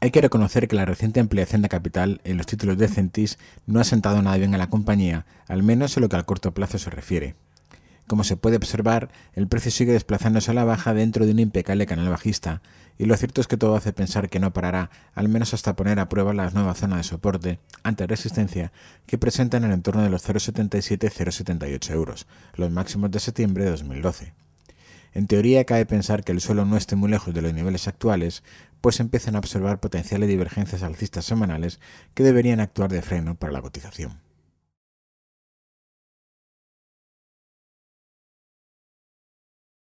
Hay que reconocer que la reciente ampliación de capital en los títulos de Centis no ha sentado nada bien a la compañía, al menos en lo que al corto plazo se refiere. Como se puede observar, el precio sigue desplazándose a la baja dentro de un impecable canal bajista, y lo cierto es que todo hace pensar que no parará, al menos hasta poner a prueba la nueva zona de soporte, ante resistencia, que presenta en el entorno de los 0,77-0,78 euros, los máximos de septiembre de 2012. En teoría cabe pensar que el suelo no esté muy lejos de los niveles actuales, pues empiezan a observar potenciales divergencias alcistas semanales que deberían actuar de freno para la cotización.